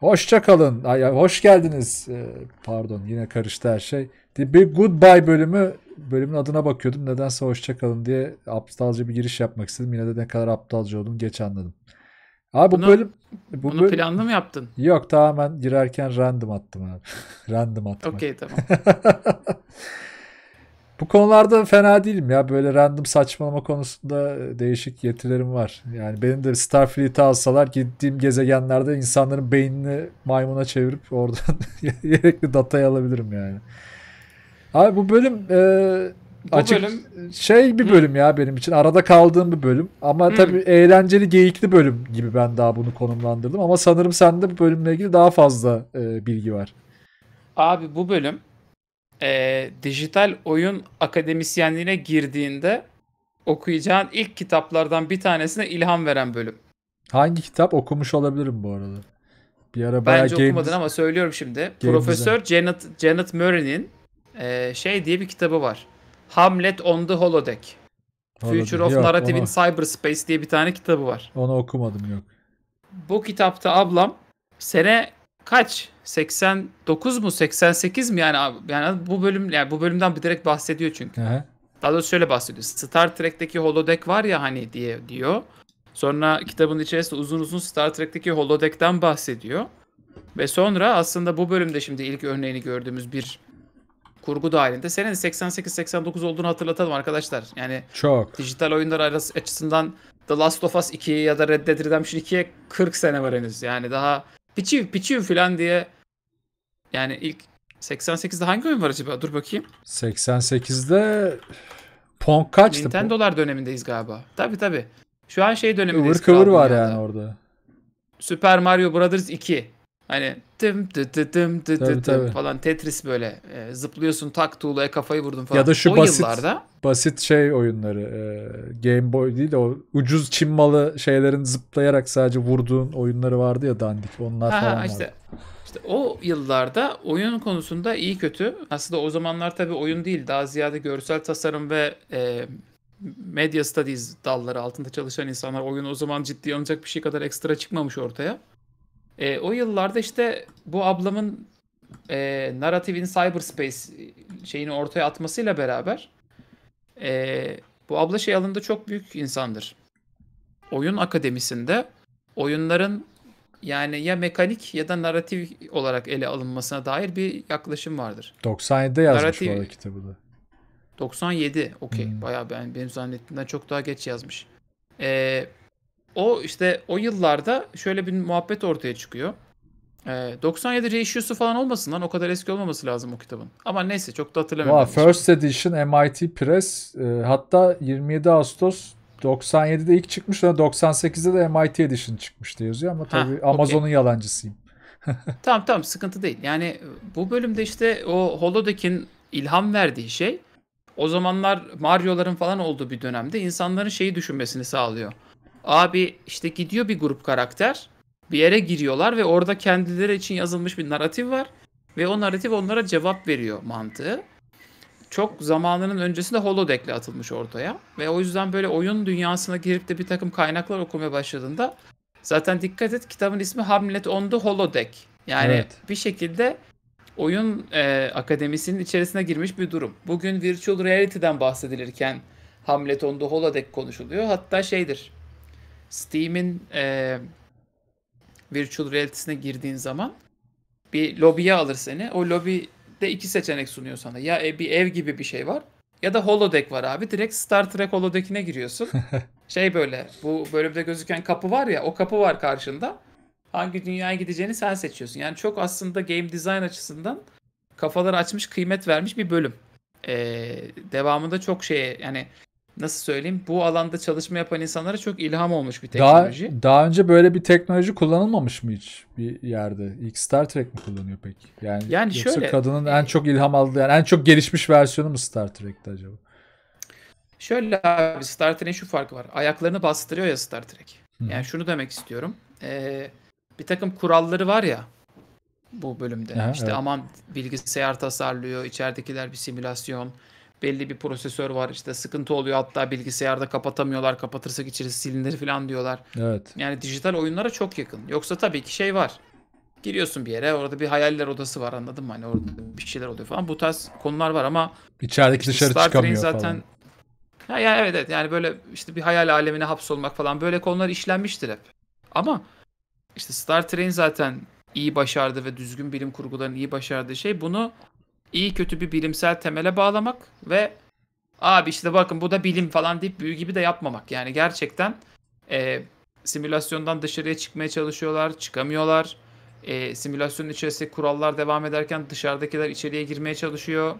Hoşça kalın. Ay, hoş geldiniz. Ee, pardon yine karıştı her şey. Bir goodbye bölümü bölümün adına bakıyordum. Nedense hoşça kalın diye aptalca bir giriş yapmak istedim. Yine de ne kadar aptalca oldum geç anladım. Abi bunu, bu bölüm bu bunu bölüm... planlı mı yaptın? Yok tamamen girerken random attım abi. random attım. Okey tamam. Bu konularda fena değilim ya. Böyle random saçmalama konusunda e, değişik yetilerim var. Yani benim de Starfleet'i alsalar gittiğim gezegenlerde insanların beynini maymuna çevirip oradan gerekli datayı alabilirim yani. Abi bu bölüm e, bu açık bölüm... şey bir bölüm ya benim için. Arada kaldığım bir bölüm. Ama Hı. tabii eğlenceli geyikli bölüm gibi ben daha bunu konumlandırdım. Ama sanırım sende bu bölümle ilgili daha fazla e, bilgi var. Abi bu bölüm e, dijital oyun akademisyenliğine girdiğinde okuyacağın ilk kitaplardan bir tanesine ilham veren bölüm. Hangi kitap okumuş olabilirim bu arada? Bir ara bayağı Bence game... okumadın ama söylüyorum şimdi. Profesör Janet, Janet Murray'nin e, şey diye bir kitabı var. Hamlet on the Holodeck. Holodeck. Future of yok, Narrative ona... in Cyberspace diye bir tane kitabı var. Onu okumadım yok. Bu kitapta ablam sene kaç? 89 mu 88 mi yani abi? Yani bu bölüm yani bu bölümden bir direkt bahsediyor çünkü. Hı-hı. Daha da şöyle bahsediyor. Star Trek'teki holodeck var ya hani diye diyor. Sonra kitabın içerisinde uzun uzun Star Trek'teki holodeck'ten bahsediyor. Ve sonra aslında bu bölümde şimdi ilk örneğini gördüğümüz bir kurgu dahilinde senin 88-89 olduğunu hatırlatalım arkadaşlar. Yani çok dijital oyunlar arası açısından The Last of Us 2 ya da Red Dead Redemption 2'ye 40 sene var henüz. Yani daha piçiv piçiv falan diye yani ilk 88'de hangi oyun var acaba? Dur bakayım. 88'de Pong kaçtı? Nintendo'lar dönemindeyiz galiba. Tabi tabi. Şu an şey dönemindeyiz. Ivır kıvır var yani orada. Super Mario Brothers 2. Hani tım tı tı tım tı tı tı falan Tetris böyle e, zıplıyorsun tak tuğlaya kafayı vurdun falan. Ya da şu o basit, yıllarda... basit şey oyunları e, Game Boy değil de o ucuz Çin malı şeylerin zıplayarak sadece vurduğun oyunları vardı ya dandik onlar ha, falan işte, vardı. İşte o yıllarda oyun konusunda iyi kötü aslında o zamanlar tabii oyun değil daha ziyade görsel tasarım ve e, Media Studies dalları altında çalışan insanlar oyun o zaman ciddi alınacak bir şey kadar ekstra çıkmamış ortaya. E, o yıllarda işte bu ablamın e, narratifini cyberspace şeyini ortaya atmasıyla beraber e, bu abla şey alanında çok büyük insandır. Oyun akademisinde oyunların yani ya mekanik ya da narratif olarak ele alınmasına dair bir yaklaşım vardır. 97'de yazmış narratif... bu kitabı da. 97 okey. Hmm. Bayağı ben, benim zannettiğimden çok daha geç yazmış. Ee, o işte o yıllarda şöyle bir muhabbet ortaya çıkıyor. E, ee, 97 reissue'su falan olmasın lan o kadar eski olmaması lazım o kitabın. Ama neyse çok da hatırlamıyorum. Wow, first edition MIT Press e, hatta 27 Ağustos 97'de ilk çıkmış sonra 98'de de MIT Edition çıkmış çıkmıştı yazıyor ama tabii okay. Amazon'un yalancısıyım. tamam tamam sıkıntı değil. Yani e, bu bölümde işte o Holodeck'in ilham verdiği şey o zamanlar Mario'ların falan olduğu bir dönemde insanların şeyi düşünmesini sağlıyor. Abi işte gidiyor bir grup karakter. Bir yere giriyorlar ve orada kendileri için yazılmış bir narratif var. Ve o narratif onlara cevap veriyor mantığı. Çok zamanının öncesinde holodeck'le atılmış ortaya. Ve o yüzden böyle oyun dünyasına girip de bir takım kaynaklar okumaya başladığında zaten dikkat et kitabın ismi Hamlet on the Holodeck. Yani evet. bir şekilde oyun e, akademisinin içerisine girmiş bir durum. Bugün virtual reality'den bahsedilirken Hamlet on the Holodeck konuşuluyor. Hatta şeydir Steam'in e, virtual reality'sine girdiğin zaman bir lobiye alır seni. O lobide iki seçenek sunuyor sana. Ya e, bir ev gibi bir şey var ya da holodeck var abi. Direkt Star Trek holodeck'ine giriyorsun. şey böyle bu bölümde gözüken kapı var ya o kapı var karşında. Hangi dünyaya gideceğini sen seçiyorsun. Yani çok aslında game design açısından kafalar açmış kıymet vermiş bir bölüm. Ee, devamında çok şey, yani nasıl söyleyeyim bu alanda çalışma yapan insanlara çok ilham olmuş bir teknoloji. Daha, daha önce böyle bir teknoloji kullanılmamış mı hiç bir yerde? İlk Star Trek mi kullanıyor peki? Yani, yani yoksa şöyle, kadının en çok ilham aldığı yani en çok gelişmiş versiyonu mu Star Trek'te acaba? Şöyle abi Star Trek'in şu farkı var. Ayaklarını bastırıyor ya Star Trek. Hı. Yani şunu demek istiyorum. Ee, bir takım kuralları var ya bu bölümde. Aha, işte evet. aman bilgisayar tasarlıyor, içeridekiler bir simülasyon belli bir prosesör var işte sıkıntı oluyor hatta bilgisayarda kapatamıyorlar kapatırsak içerisi silinir falan diyorlar. Evet. Yani dijital oyunlara çok yakın. Yoksa tabii ki şey var. Giriyorsun bir yere orada bir hayaller odası var anladın mı? Hani orada bir şeyler oluyor falan. Bu tarz konular var ama içerideki işte dışarı Star çıkamıyor Train zaten falan. Ya, ya evet evet yani böyle işte bir hayal alemine hapsolmak falan böyle konular işlenmiştir hep. Ama işte Star Train zaten iyi başardı ve düzgün bilim kurguların iyi başardığı şey bunu iyi kötü bir bilimsel temele bağlamak ve abi işte bakın bu da bilim falan deyip büyü gibi de yapmamak. Yani gerçekten e, simülasyondan dışarıya çıkmaya çalışıyorlar, çıkamıyorlar. E, simülasyonun içerisinde kurallar devam ederken dışarıdakiler içeriye girmeye çalışıyor.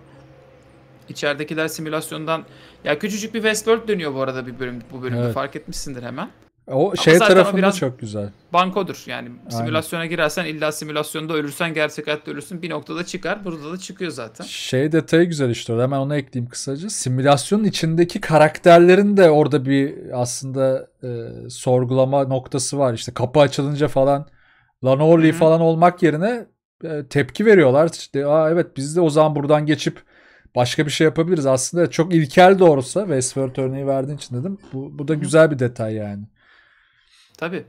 İçeridekiler simülasyondan ya küçücük bir Westworld dönüyor bu arada bir bölüm bu bölümde evet. fark etmişsindir hemen. O Ama şey tarafında biraz çok güzel. Bankodur yani. Simülasyona Aynen. girersen illa simülasyonda ölürsen gerçek hayatta ölürsün. Bir noktada çıkar. Burada da çıkıyor zaten. Şey detayı güzel işte. Hemen onu ekleyeyim kısaca. Simülasyonun içindeki karakterlerin de orada bir aslında e, sorgulama noktası var. İşte kapı açılınca falan Lan Orly falan olmak yerine e, tepki veriyorlar. İşte, Aa, evet biz de o zaman buradan geçip başka bir şey yapabiliriz. Aslında çok ilkel de olsa Westworld örneği verdiğin için dedim. Bu, bu da güzel bir detay yani. Tabii.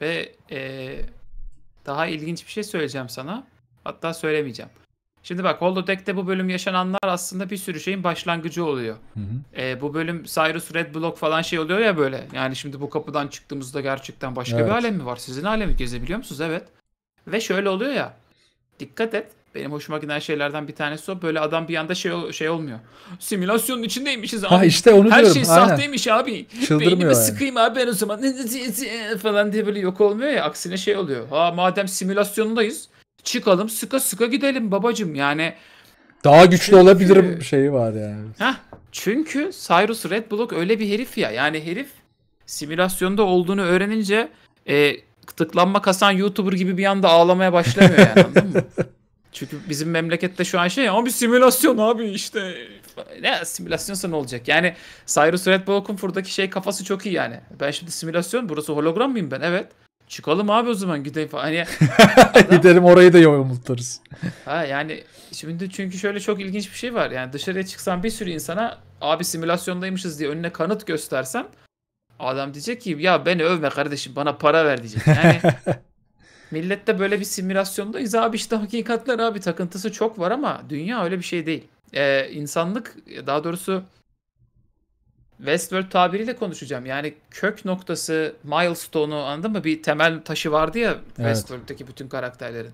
Ve e, daha ilginç bir şey söyleyeceğim sana. Hatta söylemeyeceğim. Şimdi bak Holodeck'te bu bölüm yaşananlar aslında bir sürü şeyin başlangıcı oluyor. Hı hı. E, bu bölüm Cyrus Red Block falan şey oluyor ya böyle. Yani şimdi bu kapıdan çıktığımızda gerçekten başka evet. bir alem mi var? Sizin alemi gezebiliyor musunuz? Evet. Ve şöyle oluyor ya. Dikkat et. Benim hoşuma giden şeylerden bir tanesi o. Böyle adam bir anda şey şey olmuyor. Simülasyonun içindeymişiz abi. Ha işte onu Her diyorum. şey sahteymiş abi. Çıldırmıyor Beynimi yani. sıkayım abi ben o zaman falan diye böyle yok olmuyor ya. Aksine şey oluyor. Ha madem simülasyondayız çıkalım sıka sıka gidelim babacım yani. Daha güçlü çünkü, olabilirim şeyi var yani. Heh, çünkü Cyrus Red Block öyle bir herif ya. Yani herif simülasyonda olduğunu öğrenince e, tıklanma kasan YouTuber gibi bir anda ağlamaya başlamıyor yani anladın mı? Çünkü bizim memlekette şu an şey ama bir simülasyon abi işte. Ne simülasyonsa ne olacak? Yani Cyrus Red Balkenford'daki şey kafası çok iyi yani. Ben şimdi simülasyon burası hologram mıyım ben? Evet. Çıkalım abi o zaman gidelim. falan. Hani adam... Gidelim orayı da yumurtlarız. ha yani şimdi çünkü şöyle çok ilginç bir şey var. Yani dışarıya çıksan bir sürü insana abi simülasyondaymışız diye önüne kanıt göstersen adam diyecek ki ya beni övme kardeşim bana para ver diyecek. Yani Millette böyle bir simülasyondayız abi işte hakikatler abi takıntısı çok var ama dünya öyle bir şey değil. Ee, insanlık daha doğrusu Westworld tabiriyle konuşacağım. Yani kök noktası, milestone'u anladın mı? Bir temel taşı vardı ya evet. bütün karakterlerin.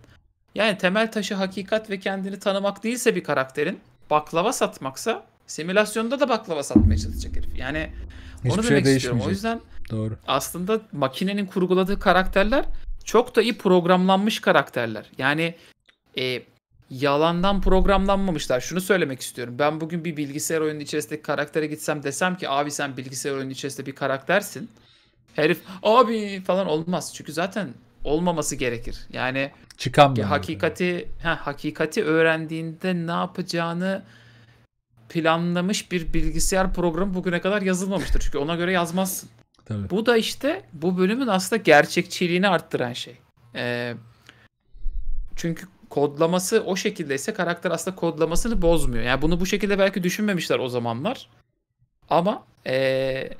Yani temel taşı hakikat ve kendini tanımak değilse bir karakterin baklava satmaksa simülasyonda da baklava satmaya çalışacak herif. Yani Hiçbir onu şey demek şey istiyorum. O yüzden Doğru. aslında makinenin kurguladığı karakterler çok da iyi programlanmış karakterler. Yani e, yalandan programlanmamışlar. Şunu söylemek istiyorum. Ben bugün bir bilgisayar oyunu içerisindeki karaktere gitsem desem ki abi sen bilgisayar oyunu içerisinde bir karaktersin. Herif abi falan olmaz. Çünkü zaten olmaması gerekir. Yani çıkan bir hakikati ha, hakikati öğrendiğinde ne yapacağını planlamış bir bilgisayar programı bugüne kadar yazılmamıştır. Çünkü ona göre yazmazsın. Tabii. Bu da işte bu bölümün aslında gerçekçiliğini arttıran şey. Ee, çünkü kodlaması o şekildeyse karakter aslında kodlamasını bozmuyor. Yani bunu bu şekilde belki düşünmemişler o zamanlar. Ama ee,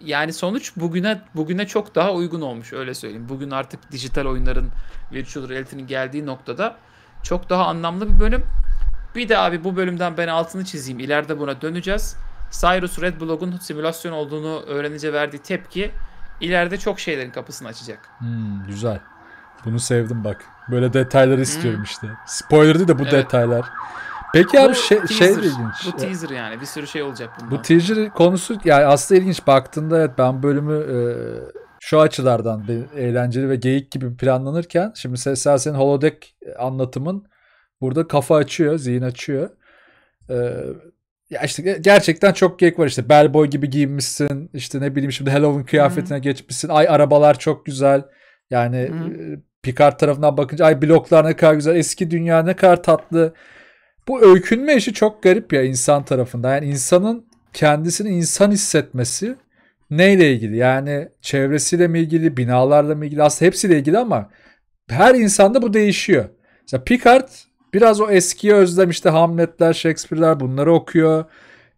yani sonuç bugüne bugüne çok daha uygun olmuş öyle söyleyeyim. Bugün artık dijital oyunların virtual reality'nin geldiği noktada çok daha anlamlı bir bölüm. Bir de abi bu bölümden ben altını çizeyim. İleride buna döneceğiz. Cyrus Red Blog'un simülasyon olduğunu öğrenince verdiği tepki ileride çok şeylerin kapısını açacak. Hmm, güzel. Bunu sevdim bak. Böyle detayları istiyorum hmm. işte. Spoiler değil de bu evet. detaylar. Peki bu abi şey, şey, teaser. şey ilginç. Bu teaser yani bir sürü şey olacak bundan. Bu teaser konusu yani aslında ilginç baktığında evet ben bölümü e, şu açılardan eğlenceli ve geyik gibi planlanırken şimdi Sesel senin holodeck anlatımın burada kafa açıyor, zihin açıyor. E, ya işte gerçekten çok geyik var işte bellboy gibi giyinmişsin işte ne bileyim şimdi Halloween kıyafetine hı geçmişsin ay arabalar çok güzel yani hı Picard tarafından bakınca ay bloklar ne kadar güzel eski dünya ne kadar tatlı bu öykünme işi çok garip ya insan tarafından yani insanın kendisini insan hissetmesi neyle ilgili yani çevresiyle mi ilgili binalarla mı ilgili aslında hepsiyle ilgili ama her insanda bu değişiyor. Mesela Picard Biraz o eskiyi özlemişti. Hamletler, Shakespeare'ler bunları okuyor.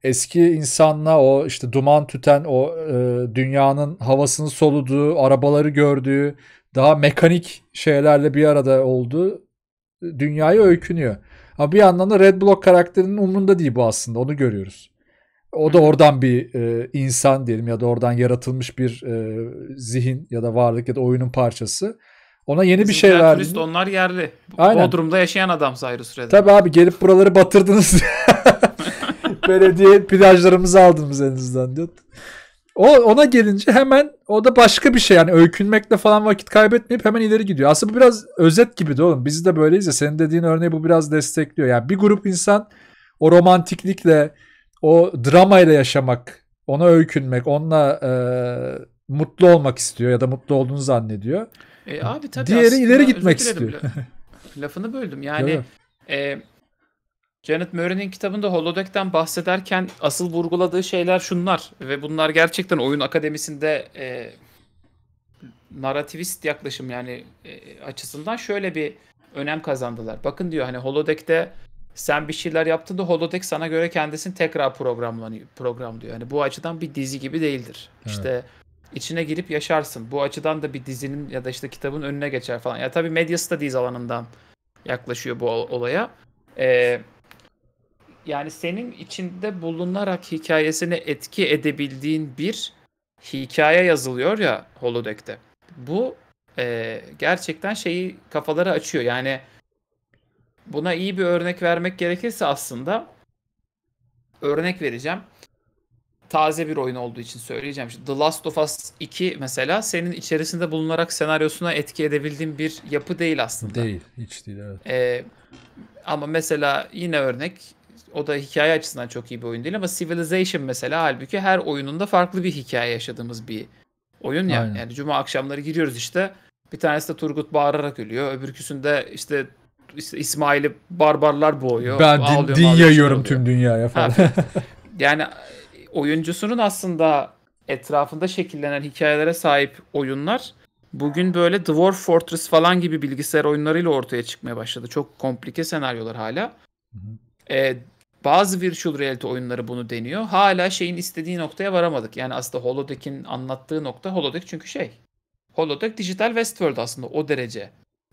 Eski insanla o işte duman tüten o e, dünyanın havasını soluduğu, arabaları gördüğü, daha mekanik şeylerle bir arada olduğu e, dünyayı öykünüyor. Ama bir yandan da Red Block karakterinin umrunda değil bu aslında. Onu görüyoruz. O da oradan bir e, insan diyelim ya da oradan yaratılmış bir e, zihin ya da varlık ya da oyunun parçası. Ona yeni Bizimkiler bir şey verdi. turist onlar yerli. Aynen. Bodrum'da yaşayan adam ayrı Red'e. Tabii abi gelip buraları batırdınız. Belediye plajlarımızı aldınız elinizden diyor. O ona gelince hemen o da başka bir şey yani öykünmekle falan vakit kaybetmeyip hemen ileri gidiyor. Aslında bu biraz özet gibi de oğlum. Biz de böyleyiz ya. Senin dediğin örneği bu biraz destekliyor. Yani bir grup insan o romantiklikle, o dramayla yaşamak, ona öykünmek, onunla e, mutlu olmak istiyor ya da mutlu olduğunu zannediyor. E, abi tabii Diğeri ileri gitmek istiyor. lafını böldüm. Yani e, Janet Murray'nin kitabında Holodeck'ten bahsederken asıl vurguladığı şeyler şunlar ve bunlar gerçekten oyun akademisinde e, narrativist yaklaşım yani e, açısından şöyle bir önem kazandılar. Bakın diyor hani Holodeck'te sen bir şeyler yaptın da Holodeck sana göre kendisini tekrar programlanıyor, programlıyor. Yani bu açıdan bir dizi gibi değildir. Evet. İşte içine girip yaşarsın. Bu açıdan da bir dizinin ya da işte kitabın önüne geçer falan. Ya tabii medya studies alanından yaklaşıyor bu olaya. Ee, yani senin içinde bulunarak hikayesini etki edebildiğin bir hikaye yazılıyor ya Holodeck'te. Bu e, gerçekten şeyi kafaları açıyor. Yani buna iyi bir örnek vermek gerekirse aslında örnek vereceğim taze bir oyun olduğu için söyleyeceğim. Şimdi The Last of Us 2 mesela senin içerisinde bulunarak senaryosuna etki edebildiğin bir yapı değil aslında. Değil. Hiç değil evet. Ee, ama mesela yine örnek o da hikaye açısından çok iyi bir oyun değil ama Civilization mesela halbuki her oyununda farklı bir hikaye yaşadığımız bir oyun ya. Aynen. Yani cuma akşamları giriyoruz işte. Bir tanesi de Turgut bağırarak ölüyor. Öbürküsünde işte işte İsmail'i barbarlar boğuyor. Ben din, din yayıyorum tüm dünyaya falan. Ha, yani oyuncusunun aslında etrafında şekillenen hikayelere sahip oyunlar bugün böyle Dwarf Fortress falan gibi bilgisayar oyunlarıyla ortaya çıkmaya başladı. Çok komplike senaryolar hala. Ee, bazı virtual reality oyunları bunu deniyor. Hala şeyin istediği noktaya varamadık. Yani aslında Holodeck'in anlattığı nokta Holodeck çünkü şey. Holodeck dijital Westworld aslında o derece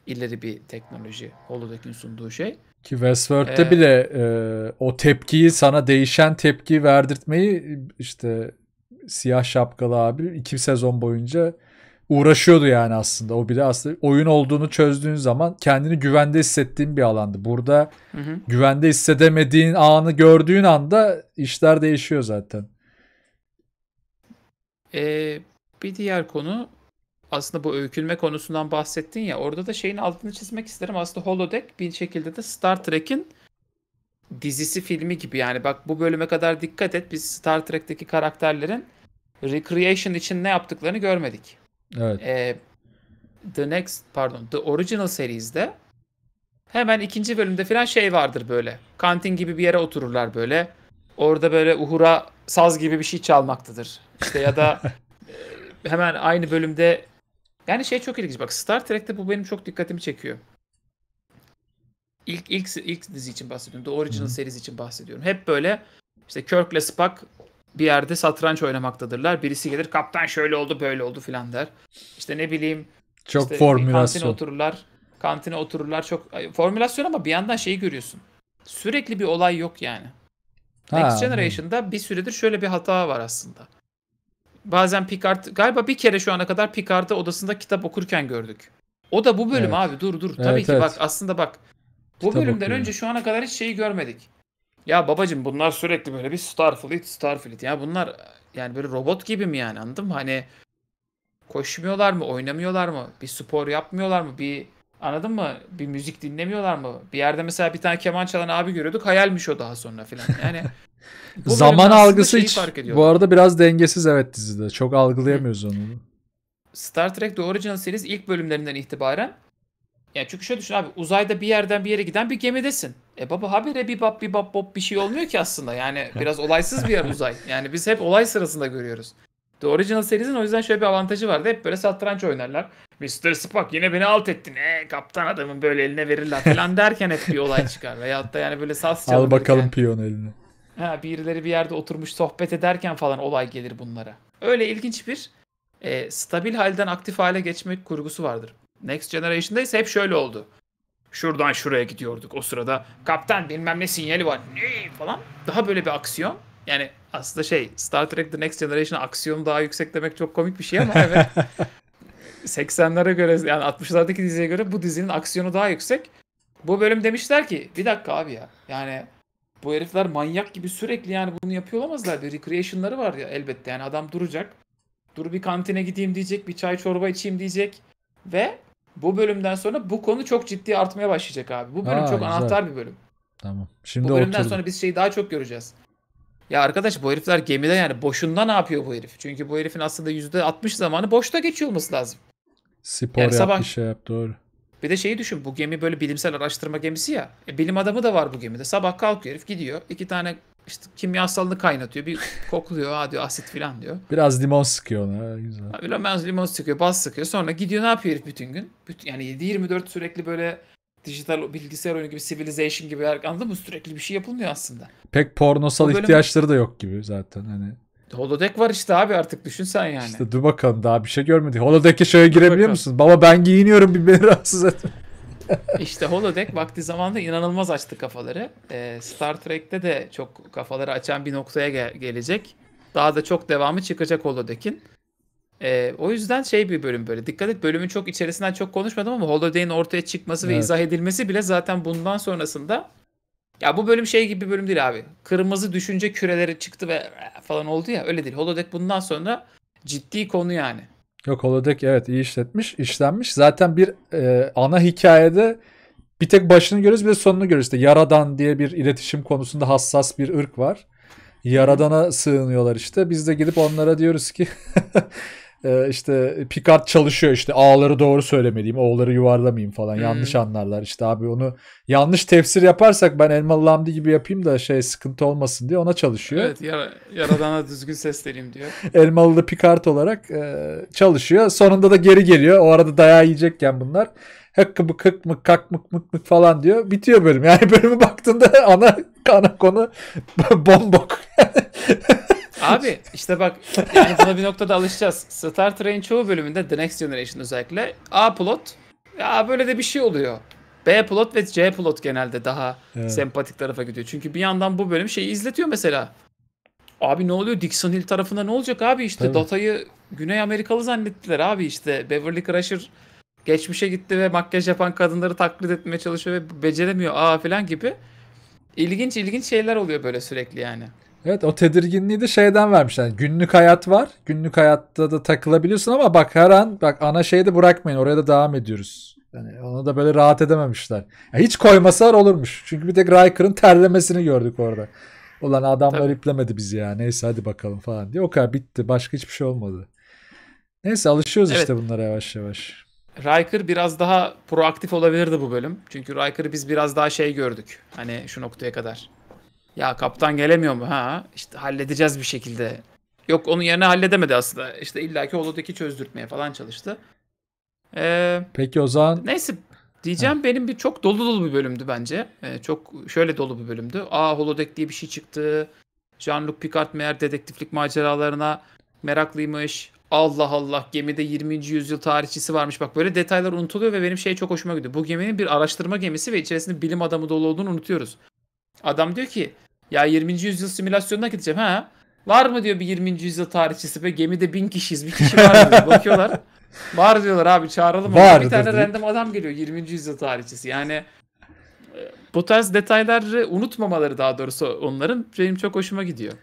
ileri bir teknoloji Holodeck'in sunduğu şey. Ki Westworld'de ee, bile e, o tepkiyi sana değişen tepki verdirtmeyi işte siyah şapkalı abi iki sezon boyunca uğraşıyordu yani aslında. O bile aslında oyun olduğunu çözdüğün zaman kendini güvende hissettiğin bir alandı. Burada hı hı. güvende hissedemediğin anı gördüğün anda işler değişiyor zaten. Ee, bir diğer konu aslında bu öykülme konusundan bahsettin ya orada da şeyin altını çizmek isterim. Aslında Holodeck bir şekilde de Star Trek'in dizisi filmi gibi yani bak bu bölüme kadar dikkat et biz Star Trek'teki karakterlerin recreation için ne yaptıklarını görmedik. Evet. Ee, The Next pardon The Original serizde hemen ikinci bölümde falan şey vardır böyle. Kantin gibi bir yere otururlar böyle. Orada böyle uhura saz gibi bir şey çalmaktadır. İşte ya da e, hemen aynı bölümde yani şey çok ilginç. Bak Star Trek'te bu benim çok dikkatimi çekiyor. İlk ilk ilk dizi için bahsediyorum. The Original hmm. series için bahsediyorum. Hep böyle işte Kirk'le Spock bir yerde satranç oynamaktadırlar. Birisi gelir kaptan şöyle oldu böyle oldu filan der. İşte ne bileyim çok işte formülasyon. Kantine otururlar. Kantine otururlar çok formülasyon ama bir yandan şeyi görüyorsun. Sürekli bir olay yok yani. Ha, Next Generation'da hı. bir süredir şöyle bir hata var aslında bazen Picard galiba bir kere şu ana kadar Picard'ı odasında kitap okurken gördük. O da bu bölüm evet. abi dur dur. Evet, Tabii ki evet. bak aslında bak. Bu kitap bölümden okuyor. önce şu ana kadar hiç şeyi görmedik. Ya babacım bunlar sürekli böyle bir Starfleet Starfleet. Ya bunlar yani böyle robot gibi mi yani anladın mı? Hani koşmuyorlar mı oynamıyorlar mı? Bir spor yapmıyorlar mı? Bir Anladın mı? Bir müzik dinlemiyorlar mı? Bir yerde mesela bir tane keman çalan abi görüyorduk. Hayalmiş o daha sonra filan. Yani zaman algısı hiç bu arada biraz dengesiz evet dizide. Çok algılayamıyoruz onu. Star Trek The Original Series ilk bölümlerinden itibaren yani çünkü şöyle düşün abi uzayda bir yerden bir yere giden bir gemidesin. E baba habire bir bap bir bap bop bir şey olmuyor ki aslında. Yani biraz olaysız bir yer uzay. Yani biz hep olay sırasında görüyoruz. The Original Series'in o yüzden şöyle bir avantajı vardı. Hep böyle satranç oynarlar. Mr. Spock yine beni alt ettin. E, kaptan adamın böyle eline verirler falan derken hep bir olay çıkar. Veyahut da yani böyle sas. çalınır. Al bakalım piyon elini. Ha, birileri bir yerde oturmuş sohbet ederken falan olay gelir bunlara. Öyle ilginç bir e, stabil halden aktif hale geçmek kurgusu vardır. Next Generation'da ise hep şöyle oldu. Şuradan şuraya gidiyorduk o sırada. Kaptan bilmem ne sinyali var. Ne falan. Daha böyle bir aksiyon yani aslında şey Star Trek The Next Generation aksiyon daha yüksek demek çok komik bir şey ama evet 80'lere göre yani 60'lardaki diziye göre bu dizinin aksiyonu daha yüksek. Bu bölüm demişler ki bir dakika abi ya yani bu herifler manyak gibi sürekli yani bunu yapıyor olamazlar. Bir recreation'ları var ya elbette yani adam duracak. Dur bir kantine gideyim diyecek, bir çay çorba içeyim diyecek ve bu bölümden sonra bu konu çok ciddi artmaya başlayacak abi. Bu bölüm Aa, çok güzel. anahtar bir bölüm. Tamam. Şimdi bu bölümden oturdu. sonra biz şeyi daha çok göreceğiz. Ya arkadaş bu herifler gemide yani boşunda ne yapıyor bu herif? Çünkü bu herifin aslında %60 zamanı boşta geçiyor olması lazım. Spor yani yaptı sabah... şey yap doğru. Bir de şeyi düşün bu gemi böyle bilimsel araştırma gemisi ya. E, bilim adamı da var bu gemide. Sabah kalkıyor herif gidiyor. iki tane işte kimyasalını kaynatıyor. Bir kokluyor ha diyor asit filan diyor. Biraz limon sıkıyor ona güzel. Biraz limon sıkıyor baz sıkıyor. Sonra gidiyor ne yapıyor herif bütün gün? Bütün, yani 7-24 sürekli böyle dijital bilgisayar oyunu gibi Civilization gibi anladın mı? Sürekli bir şey yapılmıyor aslında. Pek pornosal bölüm... ihtiyaçları da yok gibi zaten hani. Holodeck var işte abi artık düşün sen yani. İşte dur bakalım daha bir şey görmedi. Holodeck'e şöyle girebiliyor musun? Baba ben giyiniyorum bir beni rahatsız et. İşte Holodeck vakti zamanında inanılmaz açtı kafaları. Ee, Star Trek'te de çok kafaları açan bir noktaya ge- gelecek. Daha da çok devamı çıkacak Holodeck'in. E, o yüzden şey bir bölüm böyle. Dikkat et bölümün çok içerisinden çok konuşmadım ama Holiday'in ortaya çıkması evet. ve izah edilmesi bile zaten bundan sonrasında ya bu bölüm şey gibi bir bölüm değil abi. Kırmızı düşünce küreleri çıktı ve falan oldu ya öyle değil. Holodeck bundan sonra ciddi konu yani. Yok Holodeck evet iyi işletmiş, işlenmiş. Zaten bir e, ana hikayede bir tek başını görürüz bir de sonunu görürüz. İşte Yaradan diye bir iletişim konusunda hassas bir ırk var. Yaradan'a sığınıyorlar işte. Biz de gidip onlara diyoruz ki e, işte Picard çalışıyor işte ağları doğru söylemeliyim, oğları yuvarlamayayım falan. Yanlış hmm. anlarlar işte abi onu yanlış tefsir yaparsak ben Elmalı Lamdi gibi yapayım da şey sıkıntı olmasın diye ona çalışıyor. Evet yar yaradana düzgün sesleneyim diyor. Elmalı da Picard olarak e, çalışıyor. Sonunda da geri geliyor. O arada dayağı yiyecekken bunlar hıkkı mık hık mık kak mık mık mık falan diyor. Bitiyor bölüm. Yani bölümü baktığında ana ana konu bombok. Abi işte bak yani buna bir noktada alışacağız. Star Trek'in çoğu bölümünde The Next Generation özellikle A plot ya böyle de bir şey oluyor. B plot ve C plot genelde daha evet. sempatik tarafa gidiyor. Çünkü bir yandan bu bölüm şeyi izletiyor mesela. Abi ne oluyor Dixon Hill tarafında ne olacak abi işte Tabii. Data'yı Güney Amerikalı zannettiler abi işte Beverly Crusher geçmişe gitti ve makyaj yapan kadınları taklit etmeye çalışıyor ve beceremiyor aa falan gibi. İlginç ilginç şeyler oluyor böyle sürekli yani. Evet o tedirginliği de şeyden vermişler. Yani günlük hayat var. Günlük hayatta da takılabiliyorsun ama bak her an bak ana şeyi de bırakmayın. Oraya da devam ediyoruz. Yani onu da böyle rahat edememişler. Yani hiç koymasalar olurmuş. Çünkü bir tek Riker'ın terlemesini gördük orada. Ulan adamlar Tabii. iplemedi bizi ya. Neyse hadi bakalım falan diye. O kadar bitti. Başka hiçbir şey olmadı. Neyse alışıyoruz evet. işte bunlara yavaş yavaş. Riker biraz daha proaktif olabilirdi bu bölüm. Çünkü Riker'ı biz biraz daha şey gördük. Hani şu noktaya kadar. Ya kaptan gelemiyor mu? Ha İşte halledeceğiz bir şekilde. Yok onun yerine halledemedi aslında. İşte illaki Holodeck'i çözdürtmeye falan çalıştı. Ee, Peki o zaman... Neyse diyeceğim ha. benim bir çok dolu dolu bir bölümdü bence. Ee, çok şöyle dolu bir bölümdü. Aa Holodeck diye bir şey çıktı. Jean-Luc Picard meğer dedektiflik maceralarına meraklıymış. Allah Allah gemide 20. yüzyıl tarihçisi varmış. Bak böyle detaylar unutuluyor ve benim şey çok hoşuma gidiyor. Bu geminin bir araştırma gemisi ve içerisinde bilim adamı dolu olduğunu unutuyoruz. Adam diyor ki ya 20. yüzyıl simülasyonuna gideceğim ha. Var mı diyor bir 20. yüzyıl tarihçisi be gemide bin kişiyiz bir kişi var mı Bakıyorlar. Var diyorlar abi çağıralım. Var, bir tane random adam geliyor 20. yüzyıl tarihçisi. Yani e, bu tarz detayları unutmamaları daha doğrusu onların benim çok hoşuma gidiyor.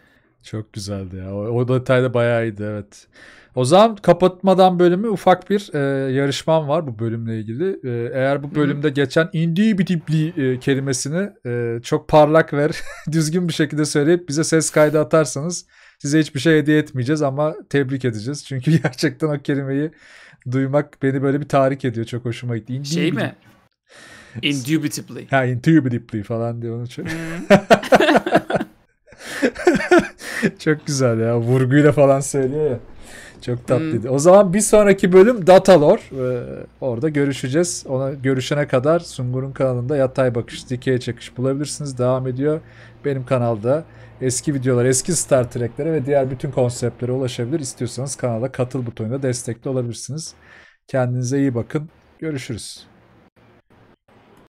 Çok güzeldi ya. O, o detay da bayağı iyiydi evet. O zaman kapatmadan bölümü ufak bir e, yarışmam var bu bölümle ilgili. E, eğer bu bölümde Hı-hı. geçen indubitibly e, kelimesini e, çok parlak ver, düzgün bir şekilde söyleyip bize ses kaydı atarsanız size hiçbir şey hediye etmeyeceğiz ama tebrik edeceğiz. Çünkü gerçekten o kelimeyi duymak beni böyle bir tahrik ediyor. Çok hoşuma gitti. Indubitibly. Şey mi? Indubitably. Ha indubitably falan diyor onu çok. çok güzel ya. Vurguyla falan söylüyor ya. Çok tatlıydı. Hmm. O zaman bir sonraki bölüm Datalor. Ee, orada görüşeceğiz. Ona görüşene kadar Sungur'un kanalında Yatay Bakış, Dikey Çakış bulabilirsiniz. Devam ediyor. Benim kanalda eski videolar, eski Star Trek'lere ve diğer bütün konseptlere ulaşabilir. İstiyorsanız kanala katıl butonuyla destekli olabilirsiniz. Kendinize iyi bakın. Görüşürüz.